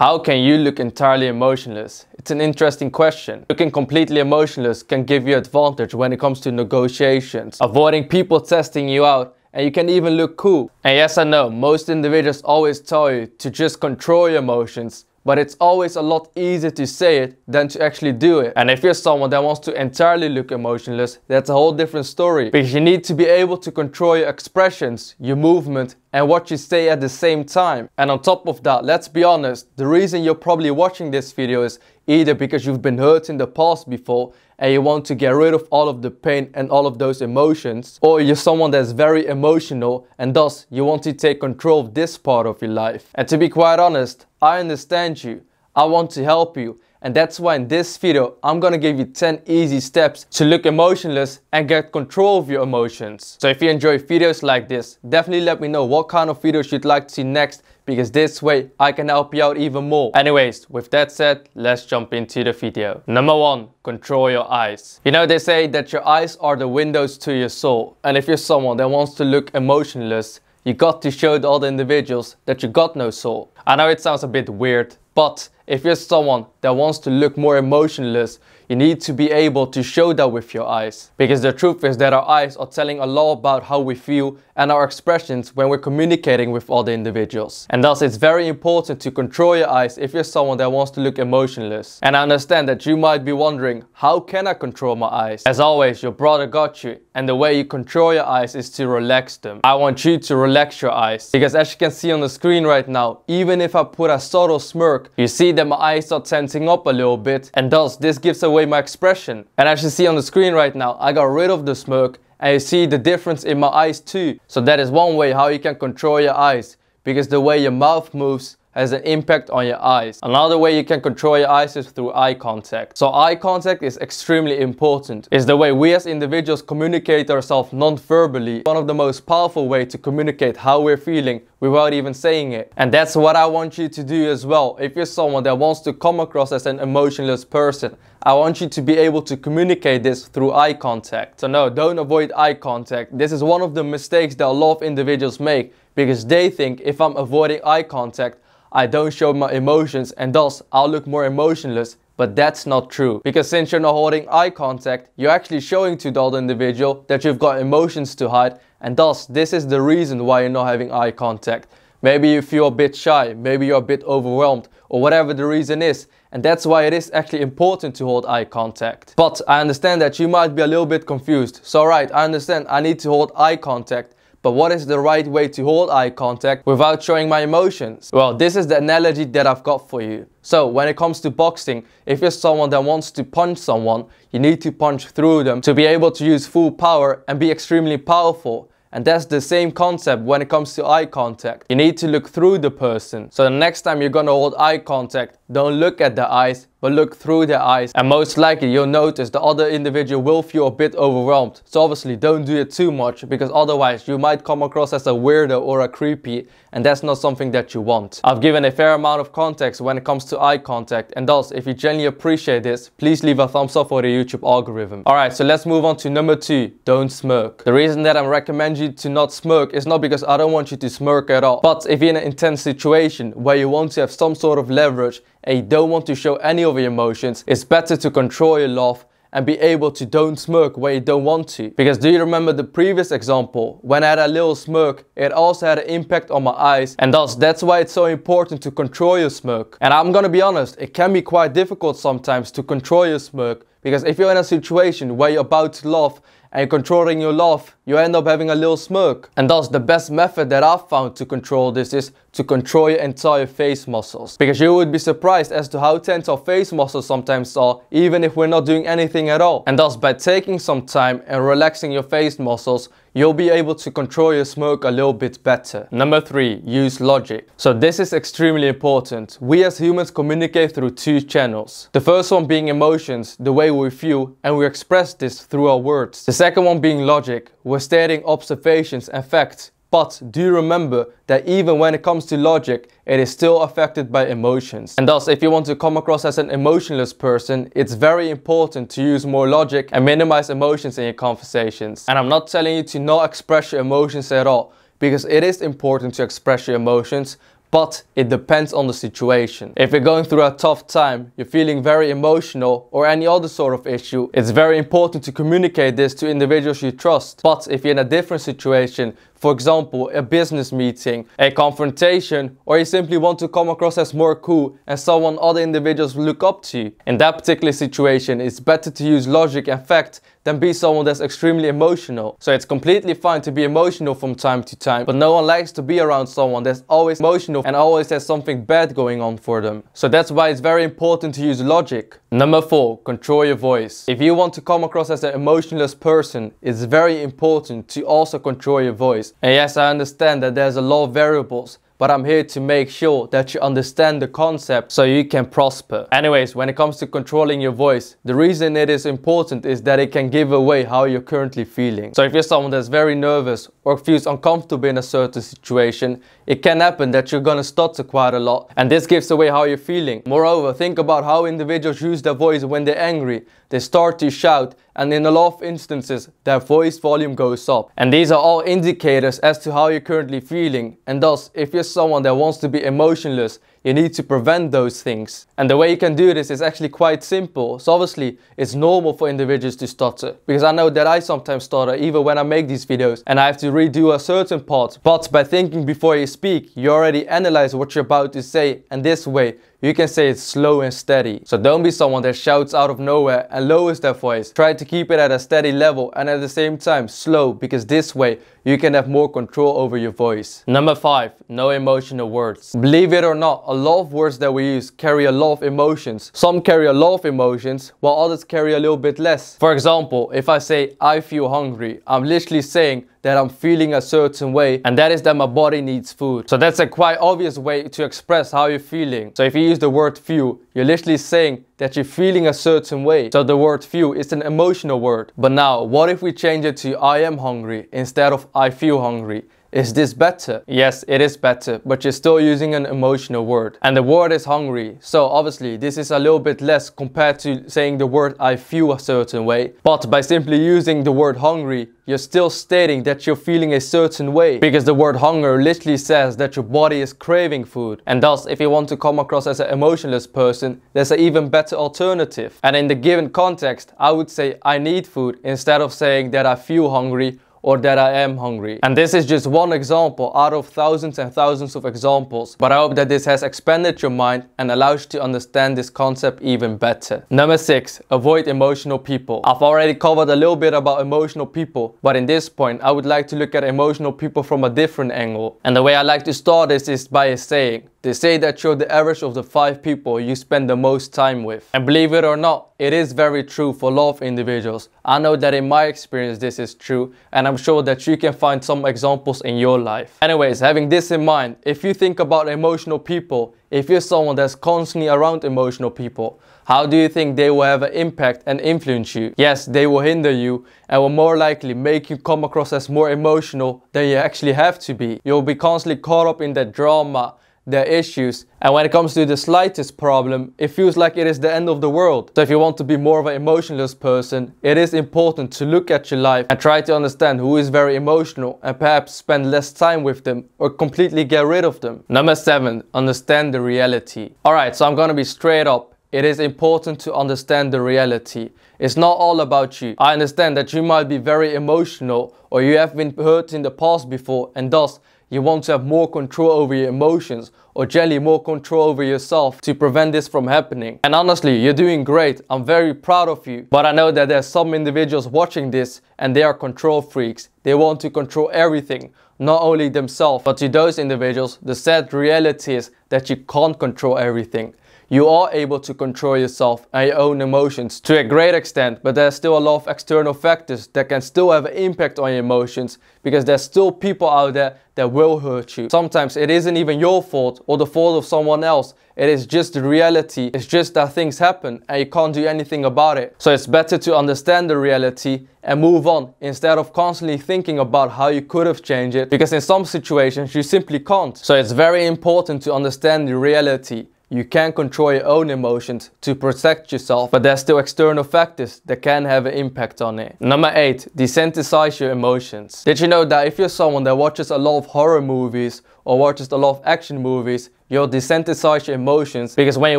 How can you look entirely emotionless? It's an interesting question. Looking completely emotionless can give you advantage when it comes to negotiations, avoiding people testing you out, and you can even look cool. And yes, I know, most individuals always tell you to just control your emotions, but it's always a lot easier to say it than to actually do it. And if you're someone that wants to entirely look emotionless, that's a whole different story because you need to be able to control your expressions, your movement, and what you say at the same time. And on top of that, let's be honest, the reason you're probably watching this video is either because you've been hurt in the past before and you want to get rid of all of the pain and all of those emotions, or you're someone that's very emotional and thus you want to take control of this part of your life. And to be quite honest, I understand you. I want to help you and that's why in this video, I'm gonna give you 10 easy steps to look emotionless and get control of your emotions. So if you enjoy videos like this, definitely let me know what kind of videos you'd like to see next because this way I can help you out even more. Anyways, with that said, let's jump into the video. Number one, control your eyes. You know, they say that your eyes are the windows to your soul. And if you're someone that wants to look emotionless, you got to show the other individuals that you got no soul. I know it sounds a bit weird, but if you're someone that wants to look more emotionless, you need to be able to show that with your eyes. Because the truth is that our eyes are telling a lot about how we feel and our expressions when we're communicating with other individuals. And thus it's very important to control your eyes if you're someone that wants to look emotionless. And I understand that you might be wondering, how can I control my eyes? As always, your brother got you. And the way you control your eyes is to relax them. I want you to relax your eyes. Because as you can see on the screen right now, even if I put a subtle smirk, you see that my eyes are tensing up a little bit. And thus this gives away away my expression. And as you see on the screen right now, I got rid of the smirk and you see the difference in my eyes too. So that is one way how you can control your eyes because the way your mouth moves has an impact on your eyes. Another way you can control your eyes is through eye contact. So eye contact is extremely important. It's the way we as individuals communicate ourselves non-verbally. One of the most powerful way to communicate how we're feeling without even saying it. And that's what I want you to do as well. If you're someone that wants to come across as an emotionless person, I want you to be able to communicate this through eye contact. So no, don't avoid eye contact. This is one of the mistakes that a lot of individuals make because they think if I'm avoiding eye contact, I don't show my emotions and thus I'll look more emotionless but that's not true because since you're not holding eye contact, you're actually showing to the other individual that you've got emotions to hide, and thus this is the reason why you're not having eye contact. Maybe you feel a bit shy, maybe you're a bit overwhelmed, or whatever the reason is, and that's why it is actually important to hold eye contact. But I understand that you might be a little bit confused. So, right, I understand I need to hold eye contact. But what is the right way to hold eye contact without showing my emotions? Well, this is the analogy that I've got for you. So when it comes to boxing, if you're someone that wants to punch someone, you need to punch through them to be able to use full power and be extremely powerful. And that's the same concept when it comes to eye contact. You need to look through the person. So the next time you're gonna hold eye contact, don't look at their eyes, but look through their eyes. And most likely you'll notice the other individual will feel a bit overwhelmed. So obviously don't do it too much because otherwise you might come across as a weirdo or a creepy and that's not something that you want. I've given a fair amount of context when it comes to eye contact and thus if you genuinely appreciate this, please leave a thumbs up for the YouTube algorithm. Alright, so let's move on to number two, don't smirk. The reason that I recommend you to not smirk is not because I don't want you to smirk at all, but if you're in an intense situation where you want to have some sort of leverage and you don't want to show any of your emotions, it's better to control your laugh and be able to don't smirk where you don't want to. Because do you remember the previous example? When I had a little smirk, it also had an impact on my eyes and thus that's why it's so important to control your smirk. And I'm gonna be honest, it can be quite difficult sometimes to control your smirk because if you're in a situation where you're about to laugh and controlling your laugh you end up having a little smirk. And thus the best method that I've found to control this is to control your entire face muscles. Because you would be surprised as to how tense our face muscles sometimes are even if we're not doing anything at all. And thus by taking some time and relaxing your face muscles, you'll be able to control your smoke a little bit better. Number three, use logic. So this is extremely important. We as humans communicate through two channels. The first one being emotions, the way we feel, and we express this through our words. The second one being logic, we when stating observations and facts, but do remember that even when it comes to logic, it is still affected by emotions. And thus, if you want to come across as an emotionless person, it's very important to use more logic and minimize emotions in your conversations. And I'm not telling you to not express your emotions at all, because it is important to express your emotions, but it depends on the situation. If you're going through a tough time, you're feeling very emotional or any other sort of issue, it's very important to communicate this to individuals you trust. But if you're in a different situation, for example, a business meeting, a confrontation, or you simply want to come across as more cool and someone other individuals look up to In that particular situation, it's better to use logic and fact than be someone that's extremely emotional. So it's completely fine to be emotional from time to time, but no one likes to be around someone that's always emotional and always has something bad going on for them. So that's why it's very important to use logic. Number four, control your voice. If you want to come across as an emotionless person, it's very important to also control your voice. And yes, I understand that there's a lot of variables but I'm here to make sure that you understand the concept so you can prosper. Anyways, when it comes to controlling your voice, the reason it is important is that it can give away how you're currently feeling. So if you're someone that's very nervous or feels uncomfortable in a certain situation, it can happen that you're gonna stutter quite a lot and this gives away how you're feeling. Moreover, think about how individuals use their voice when they're angry. They start to shout and in a lot of instances their voice volume goes up. And these are all indicators as to how you're currently feeling and thus if you're someone that wants to be emotionless you need to prevent those things. And the way you can do this is actually quite simple. So obviously it's normal for individuals to stutter because I know that I sometimes stutter even when I make these videos and I have to redo a certain part. But by thinking before you speak you already analyze what you're about to say and this way you can say it's slow and steady. So don't be someone that shouts out of nowhere and lowers their voice. Try to keep it at a steady level and at the same time slow because this way you can have more control over your voice. Number five, no emotional words. Believe it or not, a lot of words that we use carry a lot of emotions. Some carry a lot of emotions while others carry a little bit less. For example, if I say I feel hungry, I'm literally saying that I'm feeling a certain way and that is that my body needs food. So that's a quite obvious way to express how you're feeling. So if you use the word feel, you're literally saying that you're feeling a certain way. So the word feel is an emotional word. But now, what if we change it to I am hungry instead of I feel hungry? Is this better? Yes, it is better, but you're still using an emotional word. And the word is hungry, so obviously this is a little bit less compared to saying the word I feel a certain way. But by simply using the word hungry, you're still stating that you're feeling a certain way. Because the word hunger literally says that your body is craving food. And thus, if you want to come across as an emotionless person, there's an even better alternative. And in the given context, I would say I need food instead of saying that I feel hungry or that I am hungry. And this is just one example out of thousands and thousands of examples, but I hope that this has expanded your mind and allows you to understand this concept even better. Number six, avoid emotional people. I've already covered a little bit about emotional people, but in this point, I would like to look at emotional people from a different angle. And the way I like to start this is by a saying, they say that you're the average of the five people you spend the most time with. And believe it or not, it is very true for a lot of individuals. I know that in my experience this is true and I'm sure that you can find some examples in your life. Anyways, having this in mind, if you think about emotional people, if you're someone that's constantly around emotional people, how do you think they will have an impact and influence you? Yes, they will hinder you and will more likely make you come across as more emotional than you actually have to be. You'll be constantly caught up in that drama their issues. And when it comes to the slightest problem, it feels like it is the end of the world. So if you want to be more of an emotionless person, it is important to look at your life and try to understand who is very emotional and perhaps spend less time with them or completely get rid of them. Number seven, understand the reality. All right, so I'm gonna be straight up. It is important to understand the reality. It's not all about you. I understand that you might be very emotional or you have been hurt in the past before and thus you want to have more control over your emotions or generally more control over yourself to prevent this from happening. And honestly, you're doing great. I'm very proud of you. But I know that there's some individuals watching this and they are control freaks. They want to control everything, not only themselves, but to those individuals, the sad reality is that you can't control everything you are able to control yourself and your own emotions to a great extent, but there's still a lot of external factors that can still have an impact on your emotions because there's still people out there that will hurt you. Sometimes it isn't even your fault or the fault of someone else. It is just the reality. It's just that things happen and you can't do anything about it. So it's better to understand the reality and move on instead of constantly thinking about how you could have changed it because in some situations you simply can't. So it's very important to understand the reality you can control your own emotions to protect yourself, but there's still external factors that can have an impact on it. Number 8. Desensitize your emotions. Did you know that if you're someone that watches a lot of horror movies or watches a lot of action movies, you'll desensitize your emotions because when you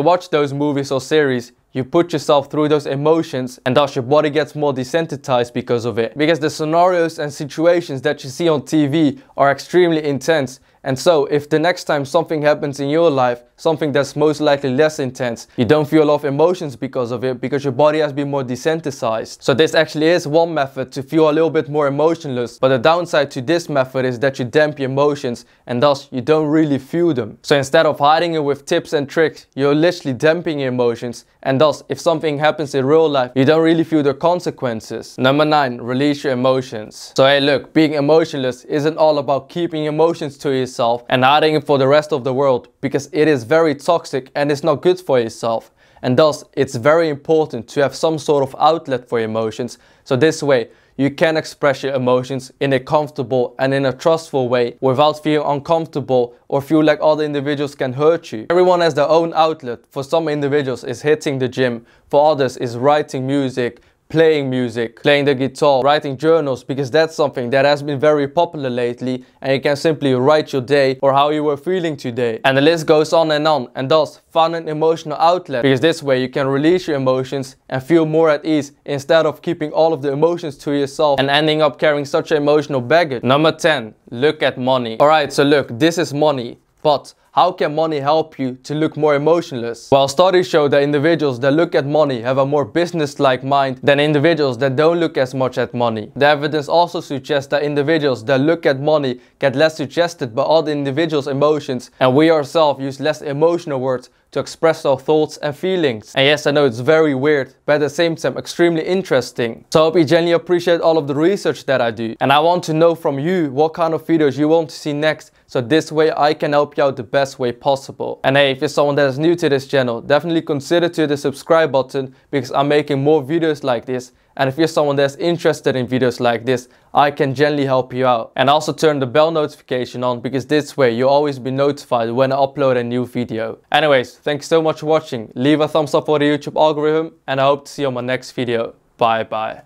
watch those movies or series, you put yourself through those emotions and thus your body gets more desensitized because of it. Because the scenarios and situations that you see on TV are extremely intense and so if the next time something happens in your life something that's most likely less intense. You don't feel a lot of emotions because of it because your body has been more desensitized. So this actually is one method to feel a little bit more emotionless. But the downside to this method is that you damp your emotions and thus you don't really feel them. So instead of hiding it with tips and tricks, you're literally damping your emotions and thus if something happens in real life, you don't really feel the consequences. Number nine, release your emotions. So hey look, being emotionless isn't all about keeping emotions to yourself and hiding it for the rest of the world because it is very toxic and it's not good for yourself. And thus, it's very important to have some sort of outlet for emotions. So this way, you can express your emotions in a comfortable and in a trustful way without feeling uncomfortable or feel like other individuals can hurt you. Everyone has their own outlet. For some individuals, it's hitting the gym. For others, it's writing music playing music, playing the guitar, writing journals, because that's something that has been very popular lately and you can simply write your day or how you were feeling today. And the list goes on and on and thus find an emotional outlet because this way you can release your emotions and feel more at ease instead of keeping all of the emotions to yourself and ending up carrying such emotional baggage. Number 10, look at money. Alright, so look, this is money, but how can money help you to look more emotionless? Well, studies show that individuals that look at money have a more business-like mind than individuals that don't look as much at money. The evidence also suggests that individuals that look at money get less suggested by other individuals' emotions and we ourselves use less emotional words to express our thoughts and feelings. And yes, I know it's very weird, but at the same time, extremely interesting. So I hope you genuinely appreciate all of the research that I do. And I want to know from you what kind of videos you want to see next, so this way I can help you out the best way possible. And hey, if you're someone that is new to this channel, definitely consider to the subscribe button because I'm making more videos like this and if you're someone that's interested in videos like this, I can gently help you out. And also turn the bell notification on because this way you'll always be notified when I upload a new video. Anyways, thanks so much for watching. Leave a thumbs up for the YouTube algorithm and I hope to see you on my next video. Bye bye.